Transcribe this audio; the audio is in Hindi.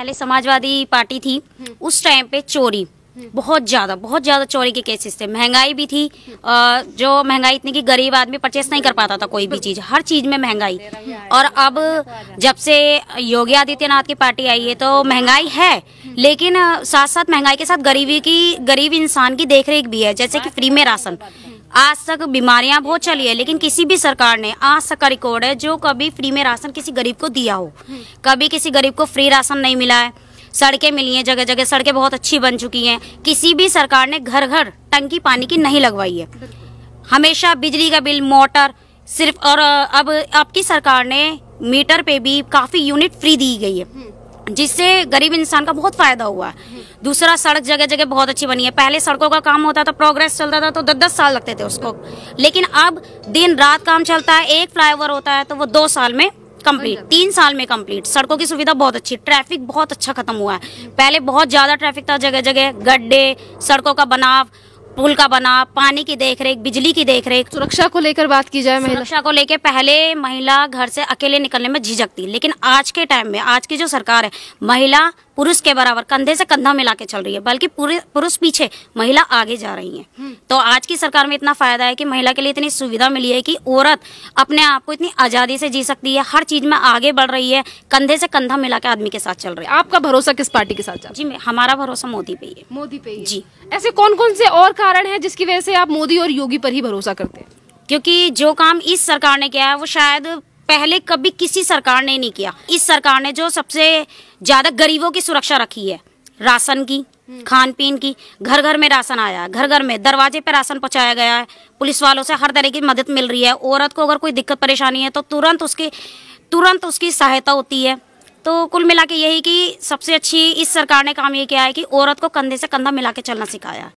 पहले समाजवादी पार्टी थी हम्म। उस टाइम पे चोरी हम्म। बहुत ज्यादा बहुत ज्यादा चोरी के केसेस थे महंगाई भी थी हम्म। जो महंगाई इतनी कि गरीब आदमी परचेस नहीं कर पाता था कोई भी चीज हर चीज में महंगाई और अब जब से योगी आदित्यनाथ की पार्टी आई है तो महंगाई है लेकिन साथ साथ महंगाई के साथ गरीबी की गरीब इंसान की देखरेख भी है जैसे कि फ्री में राशन आज तक बीमारियां बहुत चली है लेकिन किसी भी सरकार ने आज तक का रिकॉर्ड है जो कभी फ्री में राशन किसी गरीब को दिया हो कभी किसी गरीब को फ्री राशन नहीं मिला है सड़कें मिली हैं जगह जगह सड़कें बहुत अच्छी बन चुकी हैं किसी भी सरकार ने घर घर टंकी पानी की नहीं लगवाई है हमेशा बिजली का बिल मोटर सिर्फ और अब आपकी सरकार ने मीटर पे भी काफी यूनिट फ्री दी गई है जिससे गरीब इंसान का बहुत फायदा हुआ है दूसरा सड़क जगह जगह बहुत अच्छी बनी है पहले सड़कों का काम होता था प्रोग्रेस चलता था तो दस दस साल लगते थे उसको लेकिन अब दिन रात काम चलता है एक फ्लाईओवर होता है तो वो दो साल में कम्प्लीट तीन साल में कम्प्लीट सड़कों की सुविधा बहुत अच्छी ट्रैफिक बहुत अच्छा खत्म हुआ है पहले बहुत ज्यादा ट्रैफिक था जगह जगह गड्ढे सड़कों का बनाव पुल का बना पानी की देख रेख बिजली की देख रेख सुरक्षा को लेकर बात की जाए महिला सुरक्षा को लेकर पहले महिला घर से अकेले निकलने में झिझकती लेकिन आज के टाइम में आज की जो सरकार है महिला पुरुष के बराबर कंधे से कंधा मिला के चल रही है बल्कि पुरुष पीछे महिला आगे जा रही है हम्म। तो आज की सरकार में इतना फायदा है कि महिला के लिए इतनी सुविधा मिली है कि औरत अपने आप को इतनी आजादी से जी सकती है हर चीज में आगे बढ़ रही है कंधे से कंधा मिला के आदमी के साथ चल रही है आपका भरोसा किस पार्टी के साथ जी हमारा भरोसा मोदी पे ही है मोदी पे जी ऐसे कौन कौन से और कारण है जिसकी वजह से आप मोदी और योगी पर ही भरोसा करते हैं क्योंकि जो काम इस सरकार ने किया है वो शायद पहले कभी किसी सरकार ने नहीं किया इस सरकार ने जो सबसे ज़्यादा गरीबों की सुरक्षा रखी है राशन की हम्म। खान पीन की घर घर में राशन आया घर घर में दरवाजे पे राशन पहुंचाया गया है पुलिस वालों से हर तरह की मदद मिल रही है औरत को अगर कोई दिक्कत परेशानी है तो तुरंत उसकी तुरंत उसकी सहायता होती है तो कुल मिला के यही कि सबसे अच्छी इस सरकार ने काम ये किया है कि औरत को कंधे से कंधा मिला के चलना सिखाया